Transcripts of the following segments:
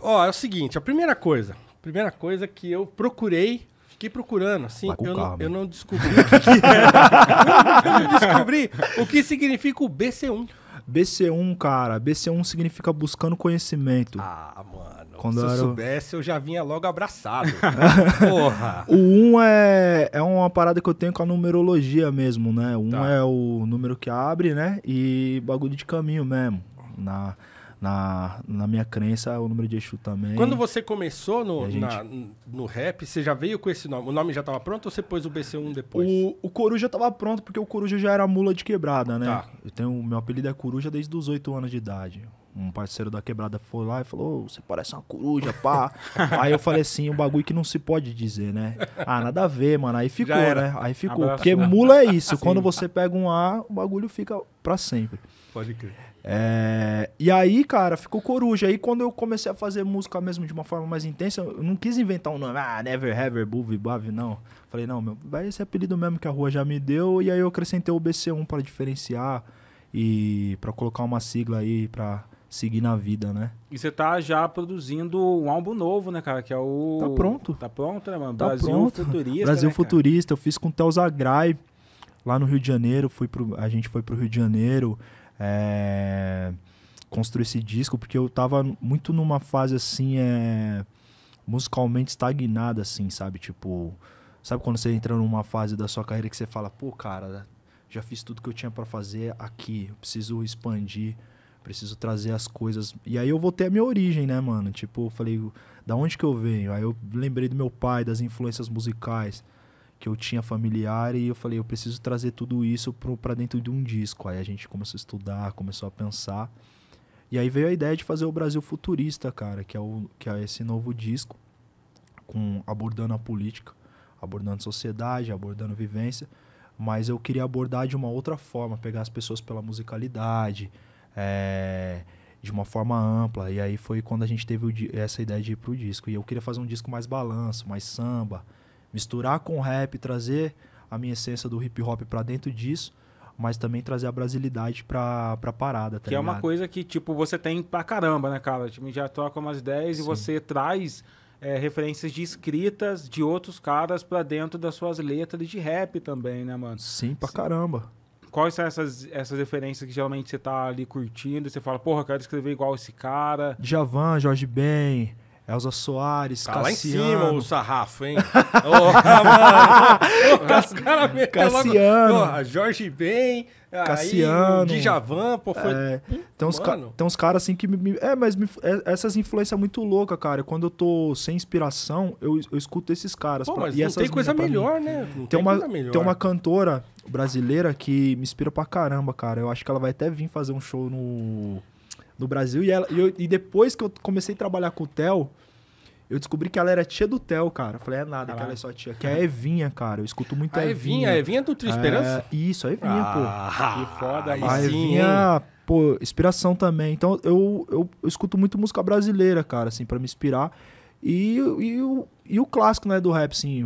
Ó, é o seguinte, a primeira coisa, primeira coisa que eu procurei Fiquei procurando, assim, eu não, eu não, descobri o que, que é. eu não descobri o que significa o BC1. BC1, cara, BC1 significa buscando conhecimento. Ah, mano. Quando se eu era... soubesse, eu já vinha logo abraçado. Porra. O 1 é, é uma parada que eu tenho com a numerologia mesmo, né? O 1 tá. é o número que abre, né? E bagulho de caminho mesmo. Na na, na minha crença, o número de Exu também. Quando você começou no, gente... na, no rap, você já veio com esse nome? O nome já estava pronto ou você pôs o BC1 depois? O, o Coruja estava pronto porque o Coruja já era mula de quebrada, né? Tá. Eu tenho, meu apelido é Coruja desde os 8 anos de idade. Um parceiro da quebrada foi lá e falou: oh, Você parece uma coruja, pá. aí eu falei assim: um bagulho que não se pode dizer, né? Ah, nada a ver, mano. Aí ficou, né? Aí ficou. Abraço, porque né? mula é isso. Sim. Quando você pega um A, o bagulho fica pra sempre. Pode crer. É... E aí, cara, ficou coruja. Aí quando eu comecei a fazer música mesmo de uma forma mais intensa, eu não quis inventar um nome. Ah, Never Ever, Boove, Bave, não. Falei, não, meu, vai esse apelido mesmo que a rua já me deu. E aí eu acrescentei o BC1 para diferenciar e para colocar uma sigla aí para seguir na vida, né? E você tá já produzindo um álbum novo, né, cara? Que é o. Tá pronto. Tá pronto, né, mano? Tá Brasil pronto. Futurista. Brasil né, Futurista, cara? eu fiz com o Theo Zagrai lá no Rio de Janeiro. Fui pro, a gente foi pro Rio de Janeiro é, construir esse disco, porque eu tava muito numa fase assim, é, musicalmente estagnada, assim, sabe? Tipo, sabe quando você entra numa fase da sua carreira que você fala, pô, cara, já fiz tudo que eu tinha para fazer aqui, eu preciso expandir, preciso trazer as coisas. E aí eu voltei à minha origem, né, mano? Tipo, eu falei, da onde que eu venho? Aí eu lembrei do meu pai, das influências musicais que eu tinha familiar e eu falei, eu preciso trazer tudo isso para dentro de um disco. Aí a gente começou a estudar, começou a pensar. E aí veio a ideia de fazer o Brasil Futurista, cara, que é, o, que é esse novo disco, com abordando a política, abordando sociedade, abordando vivência. Mas eu queria abordar de uma outra forma, pegar as pessoas pela musicalidade, é, de uma forma ampla. E aí foi quando a gente teve o, essa ideia de ir pro disco. E eu queria fazer um disco mais balanço, mais samba, misturar com rap, trazer a minha essência do hip hop para dentro disso, mas também trazer a brasilidade pra, pra parada, tá Que ligado? é uma coisa que, tipo, você tem pra caramba, né, cara? Tipo, já troca umas 10 Sim. e você traz é, referências de escritas de outros caras pra dentro das suas letras de rap também, né, mano? Sim, pra Sim. caramba. Quais são essas, essas referências que geralmente você tá ali curtindo e você fala, porra, quero escrever igual esse cara? Javan, Jorge Ben, Elza Soares, tá Cassiano. lá em cima o sarrafo, hein? oh, Cassiano, Cassiano. Oh, Jorge Ben, Cassiano. Aí, Djavan, pô, foi... É, tem, uns ca... uns caras assim que me... É, mas me... É, essas influências muito louca, cara. Quando eu tô sem inspiração, eu, eu escuto esses caras. Pô, pra... mas e não tem coisa melhor, né? Não tem, tem uma, Tem uma cantora brasileira que me inspira pra caramba, cara. Eu acho que ela vai até vir fazer um show no no Brasil. E, ela, e, eu, e depois que eu comecei a trabalhar com o Theo, eu descobri que ela era tia do Theo, cara. Eu falei, é nada, Caralho. que ela é só tia. Que é a Evinha, cara. Eu escuto muito a, a Evinha. A Evinha é do Tri Esperança? É, isso, a Evinha, ah, pô. Que foda, aí A Evinha, pô, inspiração também. Então, eu, eu, eu, escuto muito música brasileira, cara, assim, para me inspirar. E, e, o, e o clássico, né, do rap, assim,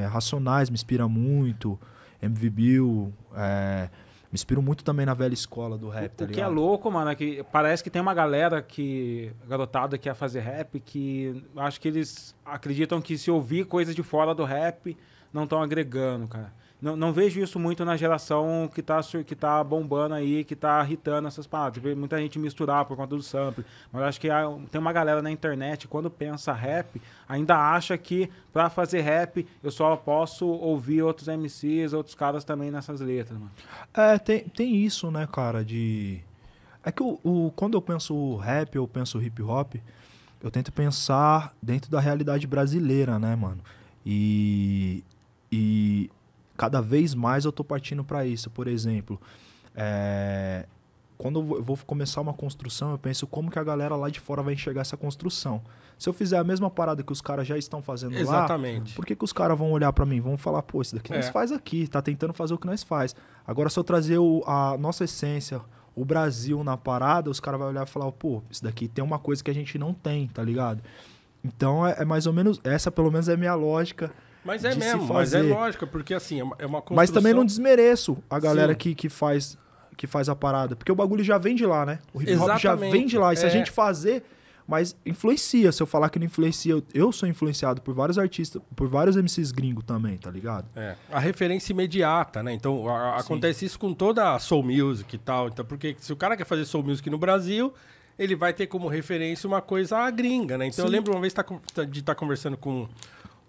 é, Racionais me inspira muito, MV Bill, é... Me inspiro muito também na velha escola do rap, o, tá ligado? O que é louco, mano, é que parece que tem uma galera que. garotada que quer fazer rap, que acho que eles acreditam que se ouvir coisas de fora do rap, não estão agregando, cara. Não, não vejo isso muito na geração que está que tá bombando aí, que está irritando essas paradas. Vê muita gente misturar por conta do sample. Mas acho que há, tem uma galera na internet, quando pensa rap, ainda acha que para fazer rap eu só posso ouvir outros MCs, outros caras também nessas letras, mano. É, tem, tem isso, né, cara, de. É que o, o, quando eu penso rap, eu penso hip hop, eu tento pensar dentro da realidade brasileira, né, mano? E, e cada vez mais eu estou partindo para isso. Por exemplo, é, quando eu vou começar uma construção, eu penso como que a galera lá de fora vai enxergar essa construção. Se eu fizer a mesma parada que os caras já estão fazendo Exatamente. lá, por que, que os caras vão olhar para mim? Vão falar, pô, isso daqui é. nós faz aqui, tá tentando fazer o que nós faz. Agora, se eu trazer o, a nossa essência, o Brasil na parada, os caras vão olhar e falar, pô, isso daqui tem uma coisa que a gente não tem, tá ligado? Então, é, é mais ou menos, essa pelo menos é a minha lógica mas é mesmo, mas é lógica, porque assim, é uma construção... É mas também não desmereço a galera que, que faz que faz a parada, porque o bagulho já vem de lá, né? O hip hop já vem de lá, e é. se a é. gente fazer, mas influencia, se eu falar que não influencia, eu, eu sou influenciado por vários artistas, por vários MCs gringo também, tá ligado? É, a referência imediata, né? Então, a, a, acontece isso com toda a soul music e tal, então porque se o cara quer fazer soul music no Brasil, ele vai ter como referência uma coisa gringa, né? Então Sim. eu lembro uma vez tá tá, de estar tá conversando com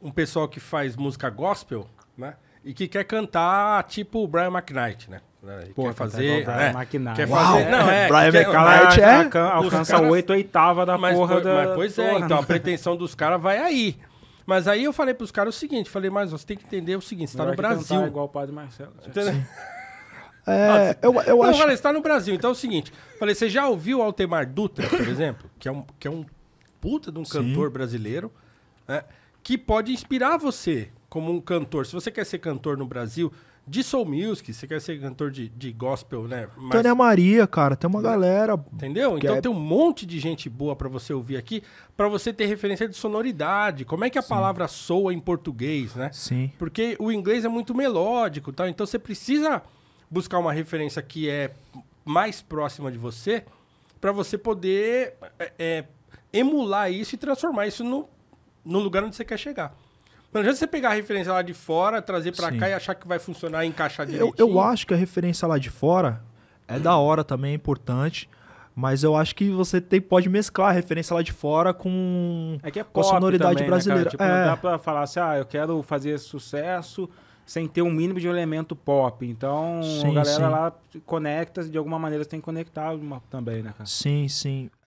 um pessoal que faz música gospel, né? E que quer cantar tipo o Brian McKnight, né? né Pô, quer fazer. Tá é, McKnight. Quer fazer. Uau, não, é. Brian quer, McKnight é. Alcança oito oitava da mas, porra mas, da. Mas, pois é, porra, então a pretensão dos caras vai aí. Mas aí eu falei pros caras o seguinte: falei, mas você tem que entender o seguinte, você tá no Brasil. igual o padre Marcelo. Entendeu? É, eu, eu não, acho. Olha, está no Brasil. Então é o seguinte: falei, você já ouviu Altemar Dutra, por exemplo? Que é um, que é um puta de um Sim. cantor brasileiro. Né? que pode inspirar você como um cantor. Se você quer ser cantor no Brasil, de soul music, você quer ser cantor de, de gospel, né? Mas... Tânia Maria, cara, tem uma né? galera. Entendeu? Então é... tem um monte de gente boa para você ouvir aqui, para você ter referência de sonoridade. Como é que a Sim. palavra soa é em português, né? Sim. Porque o inglês é muito melódico, tá? Então você precisa buscar uma referência que é mais próxima de você, para você poder é, é, emular isso e transformar isso no, no lugar onde você quer chegar. mas adianta você pegar a referência lá de fora, trazer para cá e achar que vai funcionar e encaixar direitinho. Eu, eu acho que a referência lá de fora é da hora também, é importante. Mas eu acho que você tem, pode mesclar a referência lá de fora com, é que é com a sonoridade também, né, brasileira. Né, tipo, é. Não dá pra falar assim, ah, eu quero fazer sucesso sem ter um mínimo de elemento pop. Então, sim, a galera sim. lá conecta, de alguma maneira você tem que conectar também, né, cara? Sim, sim.